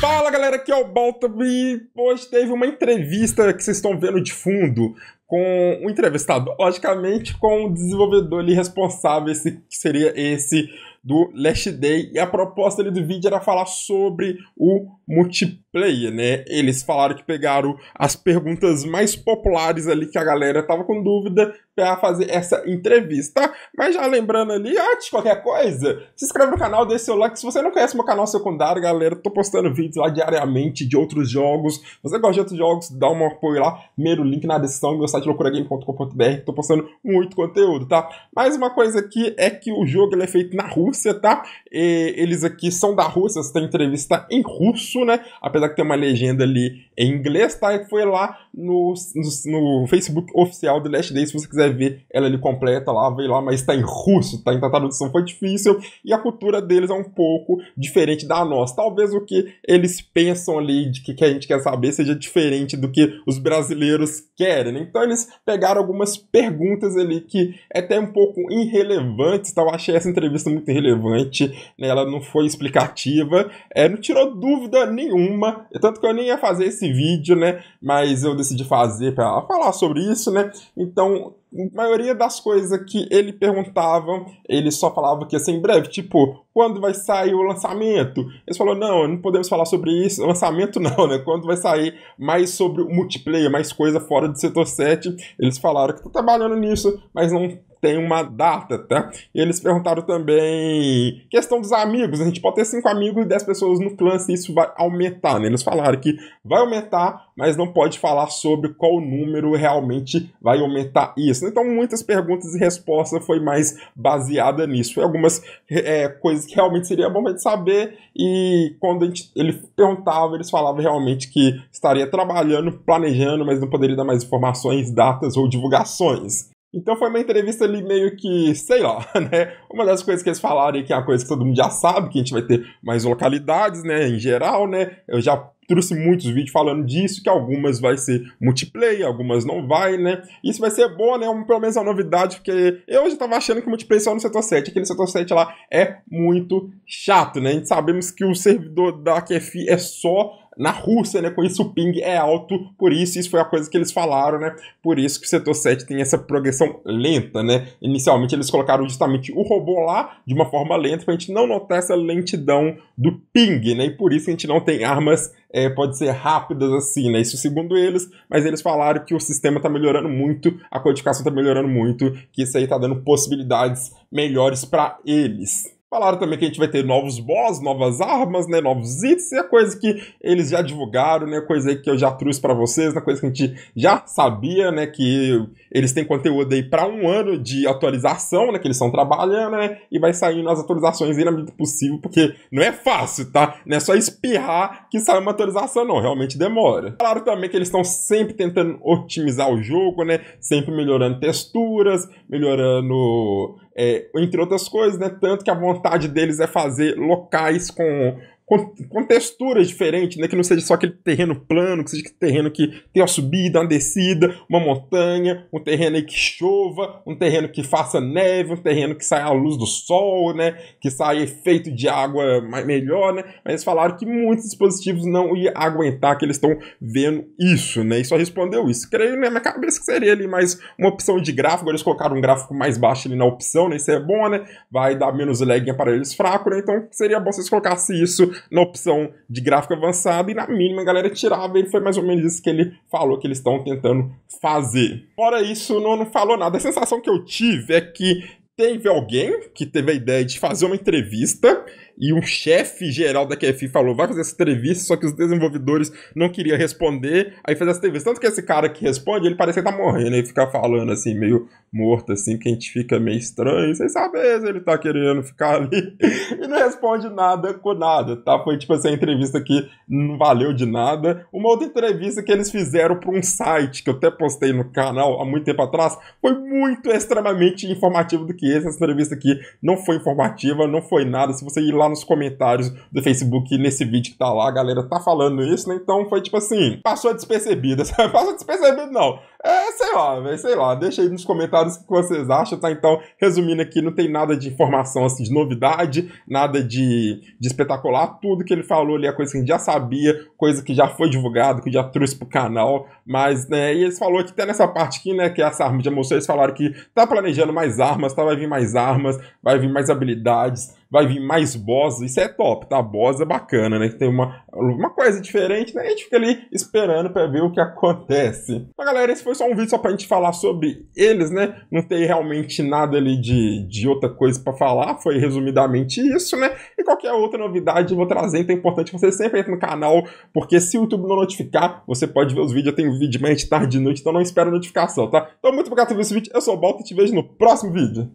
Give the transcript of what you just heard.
Fala galera, aqui é o Balta e hoje teve uma entrevista que vocês estão vendo de fundo com o um entrevistado, logicamente com o um desenvolvedor ali responsável, esse, que seria esse do Last Day. E a proposta ali do vídeo era falar sobre o multiplayer, né? Eles falaram que pegaram as perguntas mais populares ali que a galera tava com dúvida para fazer essa entrevista. Mas já lembrando ali, antes de qualquer coisa, se inscreve no canal, deixa seu like. Se você não conhece meu canal secundário, galera, tô postando vídeos lá diariamente de outros jogos. Se você gosta de outros jogos, dá um apoio lá. Primeiro link na descrição, meu site loucuragame.com.br. Tô postando muito conteúdo, tá? Mais uma coisa aqui é que o jogo ele é feito na Rússia por setup. eles aqui são da Rússia, essa entrevista em russo, né? Apesar que tem uma legenda ali em inglês, tá? E foi lá no, no, no, Facebook oficial do Last Day. Se você quiser ver ela ali completa lá, veio lá, mas tá em russo, tá? Então a tradução foi difícil. E a cultura deles é um pouco diferente da nossa. Talvez o que eles pensam ali, de que, que a gente quer saber, seja diferente do que os brasileiros querem. Né? Então eles pegaram algumas perguntas ali que é até um pouco irrelevantes, tá? Eu achei essa entrevista muito irrelevante relevante, né? ela não foi explicativa, é, não tirou dúvida nenhuma, tanto que eu nem ia fazer esse vídeo, né? Mas eu decidi fazer para falar sobre isso, né? Então, a maioria das coisas que ele perguntava, ele só falava que ia assim, ser em breve, tipo, quando vai sair o lançamento? Ele falou, não, não podemos falar sobre isso, lançamento não, né? Quando vai sair mais sobre o multiplayer, mais coisa fora do setor 7, eles falaram que tá trabalhando nisso, mas não tem uma data, tá? Eles perguntaram também questão dos amigos. A gente pode ter cinco amigos e 10 pessoas no clã se isso vai aumentar, né? Eles falaram que vai aumentar, mas não pode falar sobre qual número realmente vai aumentar isso. Então, muitas perguntas e respostas foi mais baseada nisso. Foi algumas é, coisas que realmente seria bom a gente saber e quando gente, ele perguntava, eles falavam realmente que estaria trabalhando, planejando, mas não poderia dar mais informações, datas ou divulgações. Então foi uma entrevista ali meio que, sei lá, né? Uma das coisas que eles falaram, que é uma coisa que todo mundo já sabe, que a gente vai ter mais localidades, né? Em geral, né? Eu já trouxe muitos vídeos falando disso, que algumas vai ser multiplayer, algumas não vai, né? Isso vai ser boa né? pelo menos uma novidade, porque eu já tava achando que multiplayer só no setor 7. Aquele setor 7 lá é muito chato, né? A gente sabemos que o servidor da QFI é só na Rússia, né, com isso o ping é alto, por isso isso foi a coisa que eles falaram, né? Por isso que o setor 7 tem essa progressão lenta, né? Inicialmente eles colocaram justamente o robô lá de uma forma lenta para a gente não notar essa lentidão do ping, né? E por isso a gente não tem armas é, pode ser rápidas assim, né? Isso segundo eles, mas eles falaram que o sistema está melhorando muito, a codificação está melhorando muito, que isso aí está dando possibilidades melhores para eles. Falaram também que a gente vai ter novos boss, novas armas, né, novos itens, e a coisa que eles já divulgaram, né, coisa que eu já trouxe para vocês, né, coisa que a gente já sabia, né, que eles têm conteúdo aí para um ano de atualização, né, que eles estão trabalhando, né, e vai saindo as atualizações aí na medida possível, porque não é fácil, tá? Não é só espirrar que sai uma atualização, não, realmente demora. Falaram também que eles estão sempre tentando otimizar o jogo, né, sempre melhorando texturas, melhorando é, entre outras coisas, né? Tanto que a vontade deles é fazer locais com com texturas diferentes, né? Que não seja só aquele terreno plano, que seja aquele terreno que tem uma subida, uma descida, uma montanha, um terreno que chova, um terreno que faça neve, um terreno que saia a luz do sol, né? Que saia efeito de água mais, melhor, né? Mas eles falaram que muitos dispositivos não iam aguentar que eles estão vendo isso, né? E só respondeu isso. Creio né? na minha cabeça que seria ali mais uma opção de gráfico, eles colocaram um gráfico mais baixo ali na opção, né? Isso é bom, né? Vai dar menos lag em aparelhos fracos, né? Então seria bom se eles colocassem isso na opção de gráfico avançado e na mínima a galera tirava. Ele foi mais ou menos isso que ele falou que eles estão tentando fazer. Fora isso, não, não falou nada. A sensação que eu tive é que teve alguém que teve a ideia de fazer uma entrevista e um chefe geral da QFI falou: vai fazer essa entrevista, só que os desenvolvedores não queriam responder, aí fez essa entrevista. Tanto que esse cara que responde, ele parece que tá morrendo, ele fica falando assim, meio morto, assim, que a gente fica meio estranho, sem saber se ele tá querendo ficar ali. e não responde nada com nada, tá? Foi tipo essa assim, entrevista que não valeu de nada. Uma outra entrevista que eles fizeram para um site que eu até postei no canal há muito tempo atrás foi muito extremamente informativo do que esse. Essa entrevista aqui não foi informativa, não foi nada. Se você ir lá lá nos comentários do Facebook nesse vídeo que tá lá, a galera tá falando isso, né? Então foi tipo assim, passou despercebida sabe? Passou despercebido não. É, sei lá, sei lá. Deixa aí nos comentários o que vocês acham, tá? Então, resumindo aqui, não tem nada de informação, assim, de novidade, nada de, de espetacular. Tudo que ele falou ali é coisa que a gente já sabia, coisa que já foi divulgada, que já trouxe pro canal. Mas, né, e eles falou que até nessa parte aqui, né, que essa arma já emoção, eles falaram que tá planejando mais armas, tá? Vai vir mais armas, vai vir mais habilidades vai vir mais boss, isso é top, tá? Boss é bacana, né? Tem uma, uma coisa diferente, né? A gente fica ali esperando para ver o que acontece. Mas, galera, esse foi foi só um vídeo só pra gente falar sobre eles, né? Não tem realmente nada ali de, de outra coisa para falar, foi resumidamente isso, né? E qualquer outra novidade eu vou trazer, então é importante você sempre entrar no canal, porque se o YouTube não notificar, você pode ver os vídeos, eu tenho vídeo de manhã, de tarde, de noite, então não espera notificação, tá? Então muito obrigado por ver esse vídeo, eu sou o Balta e te vejo no próximo vídeo.